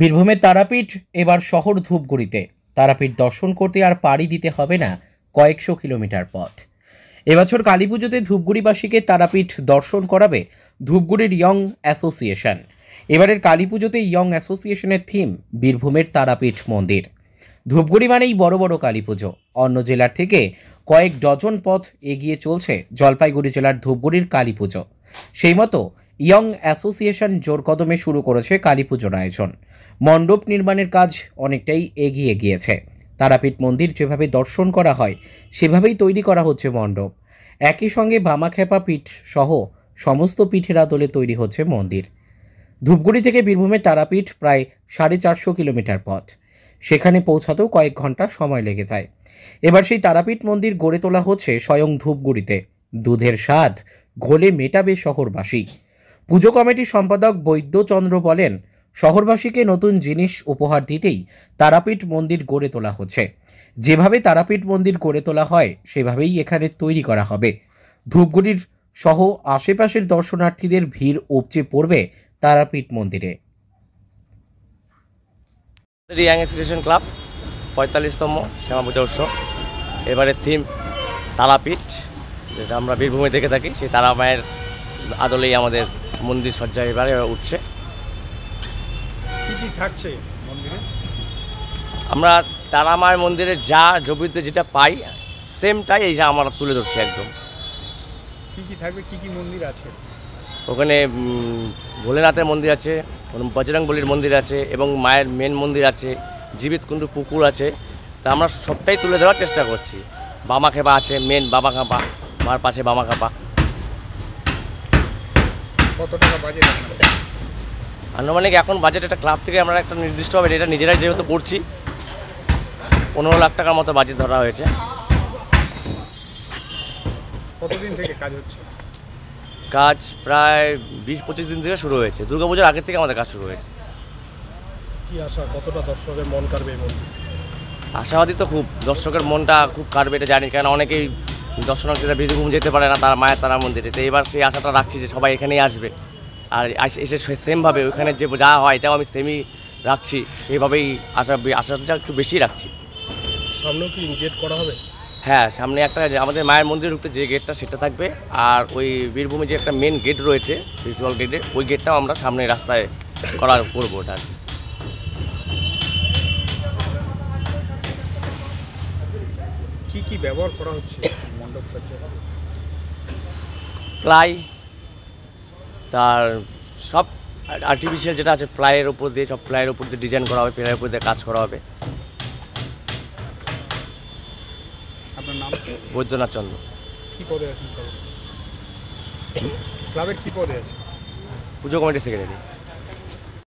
বীরভূমের তারাপীঠ এবার শহর ধূপগুড়িতে তারাপীঠ দর্শন করতে আর পাড়ি দিতে হবে না কয়েকশো কিলোমিটার পথ এবছর কালী পুজোতে ধূপগুড়িবাসীকে তারাপীঠ দর্শন করাবে ধূপগুড়ির ইয়ং অ্যাসোসিয়েশন এবারের কালী পুজোতে ইয়ং অ্যাসোসিয়েশনের থিম বীরভূমের তারাপীঠ মন্দির ধূপগুড়ি মানেই বড় বড় কালী পুজো অন্য জেলার থেকে কয়েক ডজন পথ এগিয়ে চলছে জলপাইগুড়ি জেলার ধূপগুড়ির কালী পুজো সেই মতো ইয়ং অ্যাসোসিয়েশন জোর কদমে শুরু করেছে কালী পুজোর আয়োজন মণ্ডপ নির্মাণের কাজ অনেকটাই এগিয়ে গিয়েছে তারাপীঠ মন্দির যেভাবে দর্শন করা হয় সেভাবেই তৈরি করা হচ্ছে মণ্ডপ একই সঙ্গে বামাখেপা পীঠ সহ সমস্ত পীঠের আদলে তৈরি হচ্ছে মন্দির ধূপগুড়ি থেকে বীরভূমের তারাপীঠ প্রায় সাড়ে চারশো কিলোমিটার পথ সেখানে পৌঁছাতেও কয়েক ঘন্টা সময় লেগে যায় এবার সেই তারাপীঠ মন্দির গড়ে তোলা হচ্ছে স্বয়ং ধূপগুড়িতে দুধের স্বাদ ঘোলে মেটাবে শহরবাসী পুজো কমিটির সম্পাদক বৈদ্যচন্দ্র বলেন শহরবাসীকে নতুন জিনিস উপহার দিতেই তারাপীঠ মন্দির গড়ে তোলা হচ্ছে যেভাবে তারাপীঠ মন্দির গড়ে তোলা হয় সেভাবেই এখানে তৈরি করা হবে ধূপগুড়ির সহ আশেপাশের দর্শনার্থীদের ভিড় উপচে পড়বে তারাপীঠ মন্দিরে রিয়াং অ্যাসোসিয়েশন ক্লাব পঁয়তাল্লিশতম শ্যামা পূজা উৎসব এবারের থিম তারাপীঠ যেটা আমরা বীরভূমে দেখে থাকি সেই তারা মায়ের আদলেই আমাদের মন্দির সজ্জা এবারে উঠছে থাকছে মন্দিরে আমরা তারামায় মন্দিরে যা জমিতে যেটা পাই সেমটাই এই যা আমরা তুলে ধরছি একদম কি কি থাকবে কি কি মন্দির আছে ওখানে ভোলেনাথের মন্দির আছে বজরং বলির মন্দির আছে এবং মায়ের মেন মন্দির আছে জীবিত কুণ্ডু পুকুর আছে তা আমরা সবটাই তুলে ধরার চেষ্টা করছি বামা খেপা আছে মেন বাবা মার পাশে বামা কত টাকা বাজেট আনুমানিক এখন বাজেট একটা ক্লাব থেকে আমরা একটা নির্দিষ্টভাবে এটা নিজেরাই যেহেতু করছি পনেরো লাখ টাকার মতো বাজেট ধরা হয়েছে কতদিন থেকে কাজ হচ্ছে কাজ প্রায় বিশ পঁচিশ দিন থেকে শুরু হয়েছে পুজোর আগের থেকে আমাদের কাজ শুরু হয়েছে কি আশা কতটা দর্শকের মন কাটবে আশাবাদী তো খুব দর্শকের মনটা খুব কাটবে এটা জানি কারণ অনেকেই দর্শনার্থীরা বীরভূম যেতে পারে না তারা মায়ের তারা মন্দিরে তো এবার সেই আশাটা রাখছি যে সবাই এখানেই আসবে আর এসে সেমভাবে ওইখানে যে যা হয় এটাও আমি সেমই রাখছি সেইভাবেই আশা আশাটা একটু বেশি রাখছি সামনেও কি গেট করা হবে হ্যাঁ সামনে একটা আমাদের মায়ের মন্দিরে ঢুকতে যে গেটটা সেটা থাকবে আর ওই বীরভূমে যে একটা মেন গেট রয়েছে ভিজুয়াল গেটে ওই গেটটাও আমরা সামনে রাস্তায় করার করবো ওটা কি কি ব্যবহার করা হচ্ছে মণ্ডপ প্লাই তার সব আর্টিফিশিয়াল যেটা আছে প্লাইয়ের ওপর দিয়ে সব প্লাইয়ের ওপর দিয়ে ডিজাইন করা হবে প্লাইয়ের উপর দিয়ে কাজ করা হবে আপনার নাম বৈদ্যনাথ চন্দ্র কি পদে আছেন ক্লাবের কি পদে আছে পুজো কমিটির সেক্রেটারি